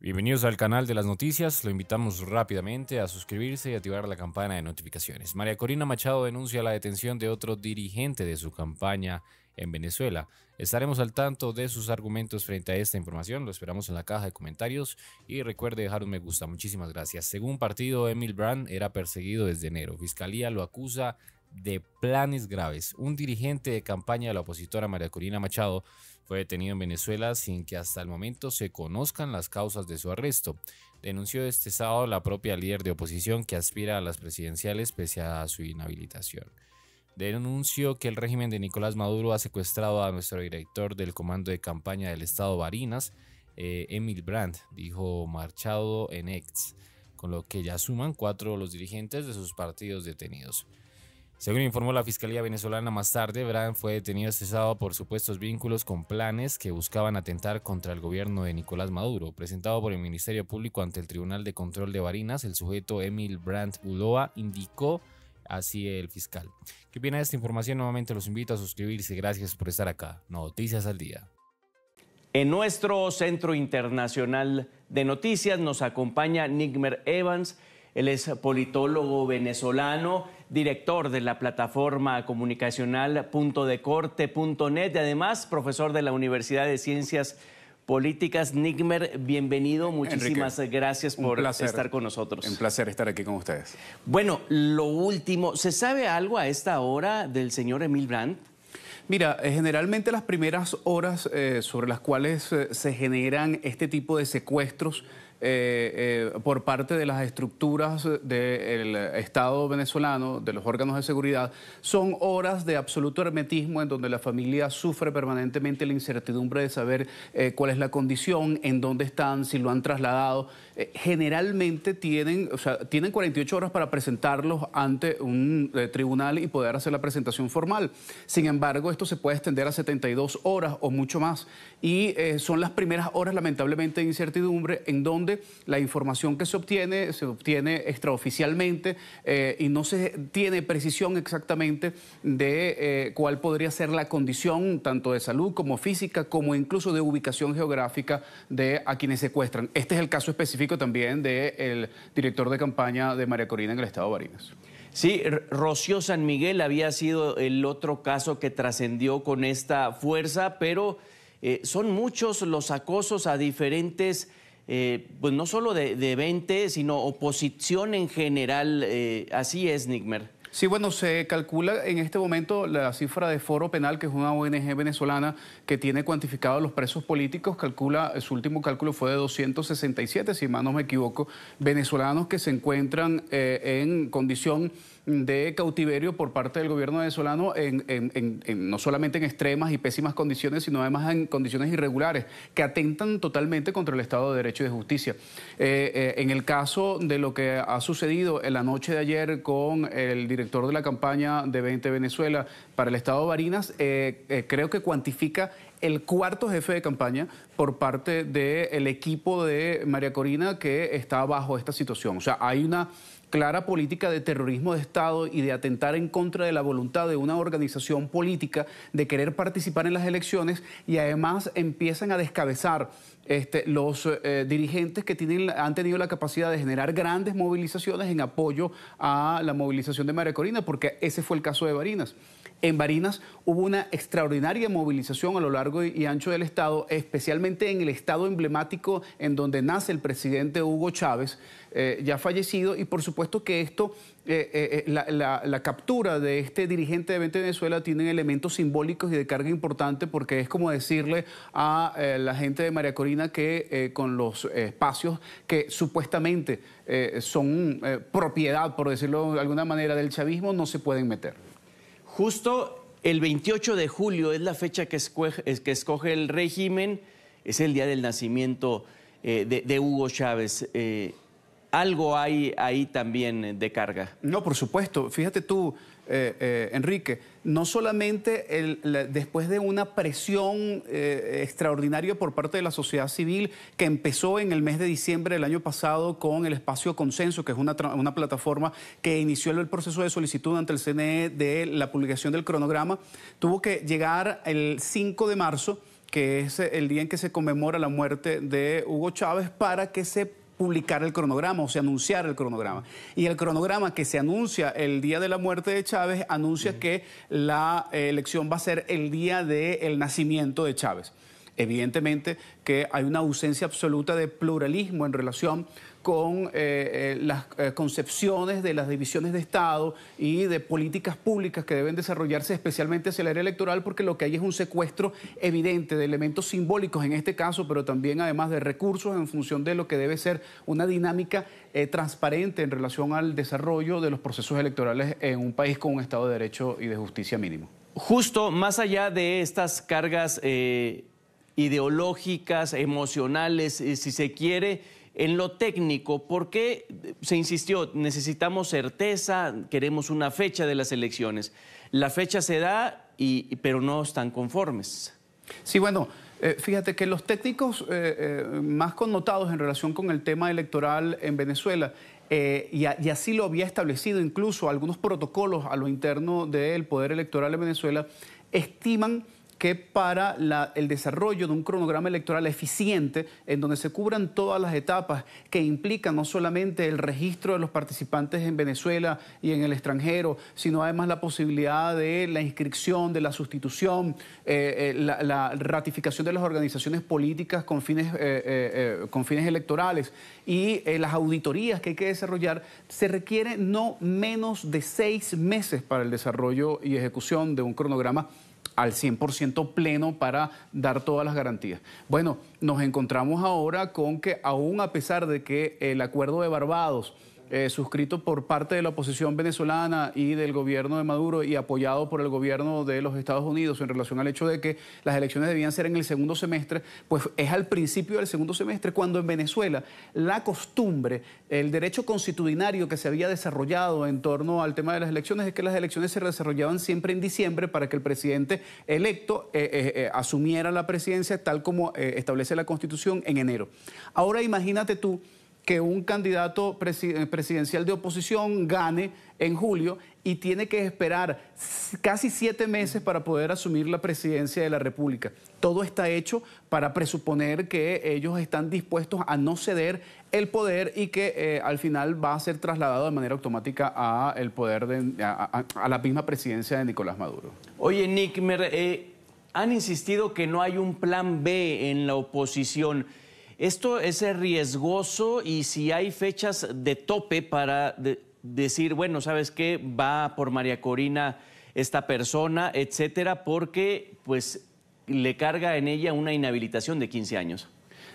Bienvenidos al canal de las noticias, lo invitamos rápidamente a suscribirse y activar la campana de notificaciones. María Corina Machado denuncia la detención de otro dirigente de su campaña en Venezuela. Estaremos al tanto de sus argumentos frente a esta información, lo esperamos en la caja de comentarios y recuerde dejar un me gusta, muchísimas gracias. Según partido, Emil Brand era perseguido desde enero, Fiscalía lo acusa de planes graves. Un dirigente de campaña de la opositora María Corina Machado fue detenido en Venezuela sin que hasta el momento se conozcan las causas de su arresto. Denunció este sábado la propia líder de oposición que aspira a las presidenciales pese a su inhabilitación. Denunció que el régimen de Nicolás Maduro ha secuestrado a nuestro director del comando de campaña del Estado Barinas, eh, Emil Brandt, dijo Machado en Ex, con lo que ya suman cuatro los dirigentes de sus partidos detenidos. Según informó la Fiscalía venezolana más tarde, Brand fue detenido este sábado por supuestos vínculos con planes que buscaban atentar contra el gobierno de Nicolás Maduro. Presentado por el Ministerio Público ante el Tribunal de Control de Barinas, el sujeto Emil Brandt Udoa indicó así el fiscal. ¿Qué viene de esta información? Nuevamente los invito a suscribirse. Gracias por estar acá. Noticias al día. En nuestro Centro Internacional de Noticias nos acompaña Nigmer Evans. Él es politólogo venezolano director de la plataforma comunicacional net y además profesor de la Universidad de Ciencias Políticas. Nigmer, bienvenido. Muchísimas gracias por estar con nosotros. Un placer estar aquí con ustedes. Bueno, lo último, ¿se sabe algo a esta hora del señor Emil Brandt? Mira, eh, generalmente las primeras horas eh, sobre las cuales eh, se generan este tipo de secuestros eh, eh, por parte de las estructuras del Estado venezolano, de los órganos de seguridad, son horas de absoluto hermetismo en donde la familia sufre permanentemente la incertidumbre de saber eh, cuál es la condición, en dónde están, si lo han trasladado. generalmente tienen, o sea, tienen 48 horas para presentarlos ante un tribunal y poder hacer la presentación formal. Sin embargo, esto se puede extender a 72 horas o mucho más. Y son las primeras horas, lamentablemente, de incertidumbre en donde la información que se obtiene se obtiene extraoficialmente eh, y no se tiene precisión exactamente de eh, cuál podría ser la condición tanto de salud como física, como incluso de ubicación geográfica de a quienes secuestran. Este es el caso específico también del director de campaña de María Corina en el estado de Barinas. Sí, Rocío San Miguel había sido el otro caso que trascendió con esta fuerza, pero eh, son muchos los acosos a diferentes eh, pues no solo de, de 20, sino oposición en general. Eh, así es, Nigmer. Sí, bueno, se calcula en este momento la cifra de Foro Penal, que es una ONG venezolana que tiene cuantificados los presos políticos, calcula, su último cálculo fue de 267, si mal no me equivoco, venezolanos que se encuentran eh, en condición de cautiverio por parte del gobierno venezolano, en, no solamente en extremas y pésimas condiciones, sino además en condiciones irregulares, que atentan totalmente contra el Estado de Derecho y de Justicia. Eh, eh, en el caso de lo que ha sucedido en la noche de ayer con el director de la campaña de 20 Venezuela para el Estado Barinas, eh, eh, creo que cuantifica el cuarto jefe de campaña por parte del equipo de María Corina que está bajo esta situación. O sea, hay una clara política de terrorismo de Estado y de atentar en contra de la voluntad de una organización política de querer participar en las elecciones y además empiezan a descabezar este, los eh, dirigentes que tienen, han tenido la capacidad de generar grandes movilizaciones en apoyo a la movilización de María Corina, porque ese fue el caso de Barinas. En Barinas hubo una extraordinaria movilización a lo largo y ancho del Estado, especialmente en el Estado emblemático en donde nace el presidente Hugo Chávez, eh, ya fallecido. Y por supuesto que esto, eh, eh, la, captura de este dirigente de Venezuela tiene elementos simbólicos y de carga importante porque es como decirle a la gente de María Corina que con los espacios que supuestamente son propiedad, por decirlo de alguna manera, del chavismo, no se pueden meter. Justo el 28 de julio es la fecha que escoge, el régimen, es el día del nacimiento de, Hugo Chávez algo hay ahí también de carga. No, por supuesto. Fíjate tú, eh, eh, Enrique, no solamente después de una presión eh, extraordinaria por parte de la sociedad civil que empezó en el mes de diciembre del año pasado con el espacio Consenso, que es una, una plataforma que inició el proceso de solicitud ante el CNE de la publicación del cronograma, tuvo que llegar el 5 de marzo que es el día en que se conmemora la muerte de Hugo Chávez, para que se publicar el cronograma o sea, anunciar el cronograma. Y el cronograma que se anuncia el día de la muerte de Chávez anuncia que la eh, elección va a ser el día del nacimiento de Chávez. Evidentemente que hay una ausencia absoluta de pluralismo en relación con eh, eh, las eh, concepciones de las divisiones de Estado y de políticas públicas que deben desarrollarse especialmente hacia el área electoral, porque lo que hay es un secuestro evidente de elementos simbólicos en este caso, pero también además de recursos en función de lo que debe ser una dinámica transparente en relación al desarrollo de los procesos electorales en un país con un Estado de Derecho y de justicia mínimo. Justo más allá de estas cargas ideológicas, emocionales, si se quiere, en lo técnico, ¿por qué se insistió? Necesitamos certeza, queremos una fecha de las elecciones. La fecha se da, y, pero no están conformes. Sí, bueno, eh, fíjate que los técnicos eh, eh, más connotados en relación con el tema electoral en Venezuela, y, así lo había establecido incluso algunos protocolos a lo interno del Poder Electoral en Venezuela, estiman que para el desarrollo de un cronograma electoral eficiente, en donde se cubran todas las etapas que implican no solamente el registro de los participantes en Venezuela y en el extranjero, sino además la posibilidad de la inscripción, de la sustitución, eh, eh, la, ratificación de las organizaciones políticas con fines, eh, con fines electorales y las auditorías que hay que desarrollar, se requiere no menos de seis meses para el desarrollo y ejecución de un cronograma al 100% pleno para dar todas las garantías. Bueno, nos encontramos ahora con que aún a pesar de que el acuerdo de Barbados eh, suscrito por parte de la oposición venezolana y del gobierno de Maduro y apoyado por el gobierno de los Estados Unidos en relación al hecho de que las elecciones debían ser en el segundo semestre, pues es al principio del segundo semestre cuando en Venezuela la costumbre, el derecho constitucionario que se había desarrollado en torno al tema de las elecciones es que las elecciones se desarrollaban siempre en diciembre para que el presidente electo eh, eh, asumiera la presidencia tal como establece la Constitución en enero. Ahora imagínate tú que un candidato eh, presidencial de oposición gane en julio y tiene que esperar casi siete meses para poder asumir la presidencia de la República. Todo está hecho para presuponer que ellos están dispuestos a no ceder el poder y que eh, al final va a ser trasladado de manera automática a, el poder a, la misma presidencia de Nicolás Maduro. Oye, Nick, eh, han insistido que no hay un plan B en la oposición. Esto es riesgoso y si hay fechas de tope para decir, bueno, ¿sabes qué? Va por María Corina esta persona, etcétera, porque pues le carga en ella una inhabilitación de 15 años.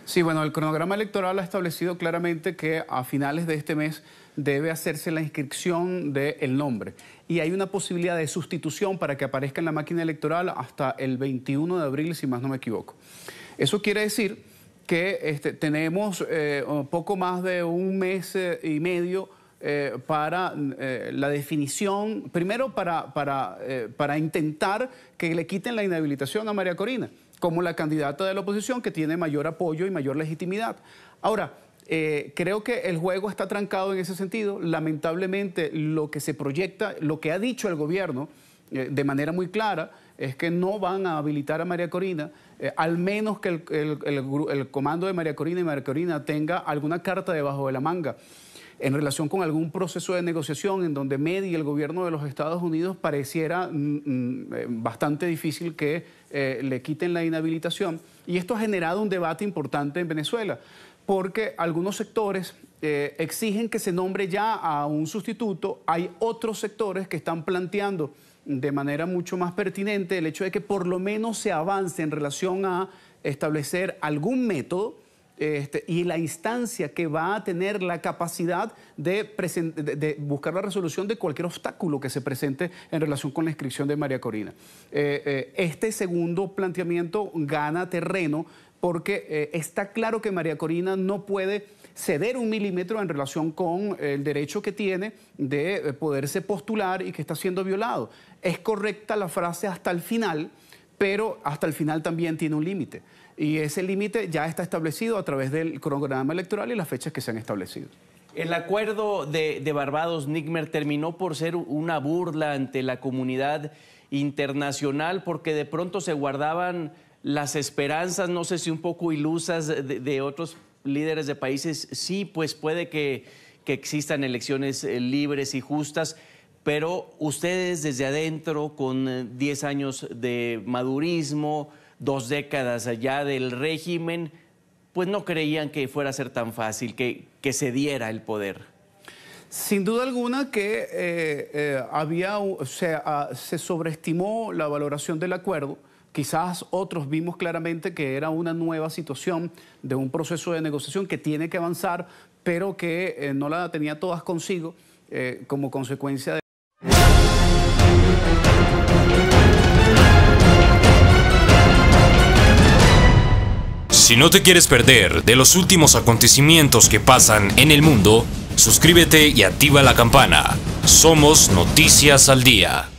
Sí, bueno, el cronograma electoral ha establecido claramente que a finales de este mes debe hacerse la inscripción del nombre y hay una posibilidad de sustitución para que aparezca en la máquina electoral hasta el 21 de abril, si más no me equivoco. Eso quiere decir que este, tenemos eh, poco más de un mes eh, y medio eh, para la definición, primero para, intentar que le quiten la inhabilitación a María Corina como la candidata de la oposición que tiene mayor apoyo y mayor legitimidad. Ahora, creo que el juego está trancado en ese sentido. Lamentablemente, lo que se proyecta, lo que ha dicho el gobierno de manera muy clara, es que no van a habilitar a María Corina, eh, al menos que el, comando de María Corina y María Corina tenga alguna carta debajo de la manga en relación con algún proceso de negociación en donde MED y el gobierno de los Estados Unidos pareciera mm, mm, eh, bastante difícil que eh, le quiten la inhabilitación. Y esto ha generado un debate importante en Venezuela, porque algunos sectores exigen que se nombre ya a un sustituto, hay otros sectores que están planteando de manera mucho más pertinente el hecho de que por lo menos se avance en relación a establecer algún método este, y la instancia que va a tener la capacidad de, buscar la resolución de cualquier obstáculo que se presente en relación con la inscripción de María Corina. Eh, eh, este segundo planteamiento gana terreno porque eh, está claro que María Corina no puede ceder un milímetro en relación con el derecho que tiene de eh, poderse postular y que está siendo violado. Es correcta la frase hasta el final, pero hasta el final también tiene un límite. Y ese límite ya está establecido a través del cronograma electoral y las fechas que se han establecido. El acuerdo de, Barbados, Nickmer, terminó por ser una burla ante la comunidad internacional porque de pronto se guardaban las esperanzas, no sé si un poco ilusas, de, de otros líderes de países, sí, pues puede que, existan elecciones eh, libres y justas, pero ustedes desde adentro, con 10 eh, años de madurismo, dos décadas allá del régimen, pues no creían que fuera a ser tan fácil, que, se diera el poder. Sin duda alguna que eh, había, o sea, ah, se sobreestimó la valoración del acuerdo Quizás otros vimos claramente que era una nueva situación de un proceso de negociación que tiene que avanzar, pero que eh, no la tenía todas consigo eh, como consecuencia de... Si no te quieres perder de los últimos acontecimientos que pasan en el mundo, suscríbete y activa la campana. Somos Noticias al Día.